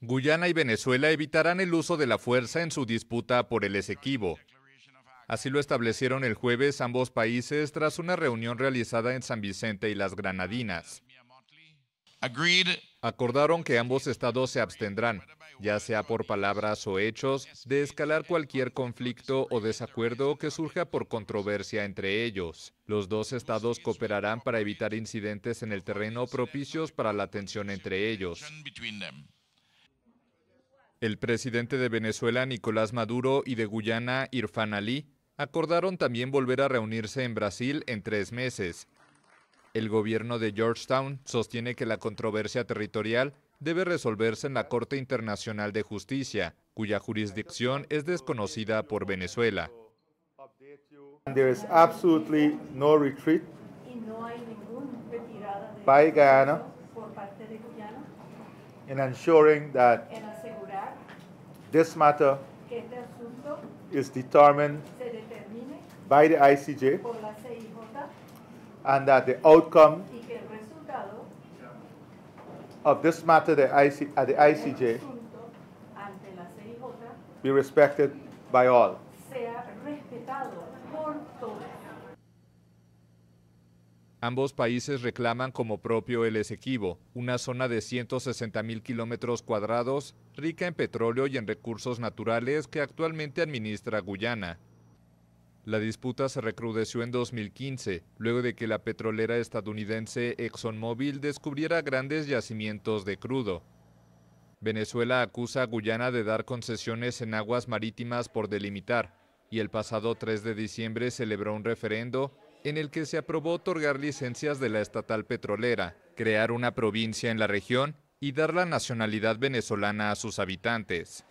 Guyana y Venezuela evitarán el uso de la fuerza en su disputa por el Esequibo. Así lo establecieron el jueves ambos países tras una reunión realizada en San Vicente y las Granadinas. Acordaron que ambos estados se abstendrán, ya sea por palabras o hechos, de escalar cualquier conflicto o desacuerdo que surja por controversia entre ellos. Los dos estados cooperarán para evitar incidentes en el terreno propicios para la tensión entre ellos. El presidente de Venezuela, Nicolás Maduro, y de Guyana, Irfan Ali, acordaron también volver a reunirse en Brasil en tres meses, el gobierno de Georgetown sostiene que la controversia territorial debe resolverse en la Corte Internacional de Justicia, cuya jurisdicción es desconocida por Venezuela. There is no the ICJ and that the outcome of this matter the IC, at the ICJ be respected by all. Ambos países reclaman como propio el Esequibo, una zona de 160 mil kilómetros cuadrados, rica en petróleo y en recursos naturales que actualmente administra Guyana. La disputa se recrudeció en 2015, luego de que la petrolera estadounidense ExxonMobil descubriera grandes yacimientos de crudo. Venezuela acusa a Guyana de dar concesiones en aguas marítimas por delimitar, y el pasado 3 de diciembre celebró un referendo en el que se aprobó otorgar licencias de la estatal petrolera, crear una provincia en la región y dar la nacionalidad venezolana a sus habitantes.